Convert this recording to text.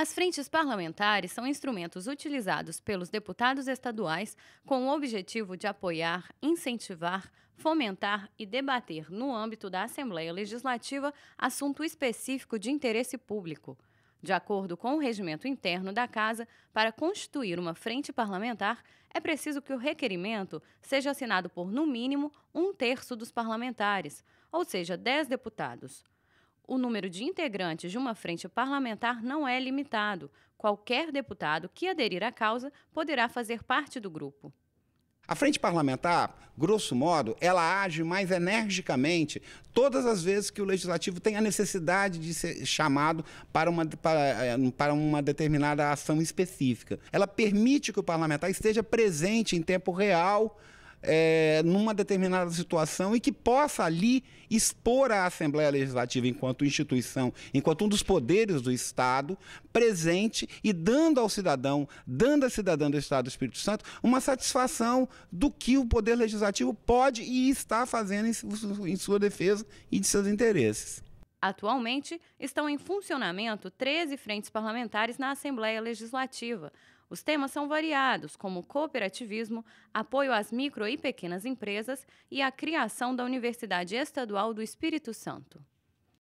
As frentes parlamentares são instrumentos utilizados pelos deputados estaduais com o objetivo de apoiar, incentivar, fomentar e debater no âmbito da Assembleia Legislativa assunto específico de interesse público de acordo com o regimento interno da Casa, para constituir uma frente parlamentar, é preciso que o requerimento seja assinado por, no mínimo, um terço dos parlamentares, ou seja, dez deputados o número de integrantes de uma frente parlamentar não é limitado. Qualquer deputado que aderir à causa poderá fazer parte do grupo. A frente parlamentar, grosso modo, ela age mais energicamente todas as vezes que o legislativo tem a necessidade de ser chamado para uma, para, eh, para uma determinada ação específica. Ela permite que o parlamentar esteja presente em tempo real é, numa determinada situação e que possa ali expor a Assembleia Legislativa enquanto instituição, enquanto um dos poderes do Estado, presente e dando ao cidadão, dando à cidadã do Estado do Espírito Santo, uma satisfação do que o Poder Legislativo pode e está fazendo em, em sua defesa e de seus interesses. Atualmente, estão em funcionamento 13 frentes parlamentares na Assembleia Legislativa. Os temas são variados, como cooperativismo, apoio às micro e pequenas empresas e a criação da Universidade Estadual do Espírito Santo.